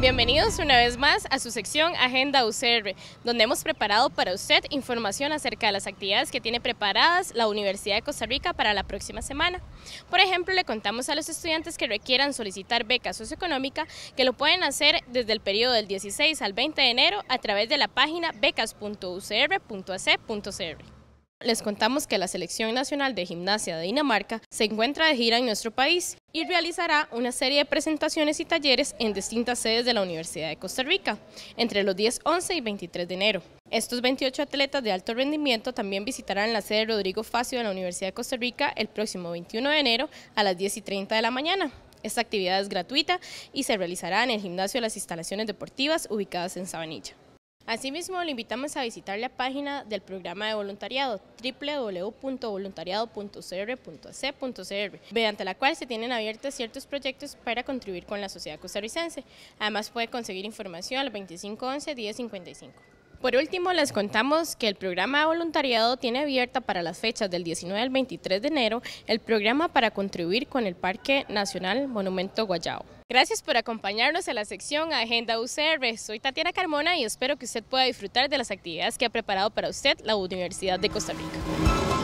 Bienvenidos una vez más a su sección Agenda UCR, donde hemos preparado para usted información acerca de las actividades que tiene preparadas la Universidad de Costa Rica para la próxima semana. Por ejemplo, le contamos a los estudiantes que requieran solicitar becas socioeconómicas, que lo pueden hacer desde el periodo del 16 al 20 de enero a través de la página becas.ucr.ac.cr. Les contamos que la Selección Nacional de Gimnasia de Dinamarca se encuentra de gira en nuestro país y realizará una serie de presentaciones y talleres en distintas sedes de la Universidad de Costa Rica entre los 10, 11 y 23 de enero. Estos 28 atletas de alto rendimiento también visitarán la sede Rodrigo Facio de la Universidad de Costa Rica el próximo 21 de enero a las 10 y 30 de la mañana. Esta actividad es gratuita y se realizará en el gimnasio de las instalaciones deportivas ubicadas en Sabanilla. Asimismo, le invitamos a visitar la página del programa de voluntariado www.voluntariado.cr.ac.cr, mediante la cual se tienen abiertos ciertos proyectos para contribuir con la sociedad costarricense. Además, puede conseguir información al 2511 1055. Por último, les contamos que el programa de voluntariado tiene abierta para las fechas del 19 al 23 de enero el programa para contribuir con el Parque Nacional Monumento Guayao. Gracias por acompañarnos en la sección Agenda UCR. Soy Tatiana Carmona y espero que usted pueda disfrutar de las actividades que ha preparado para usted la Universidad de Costa Rica.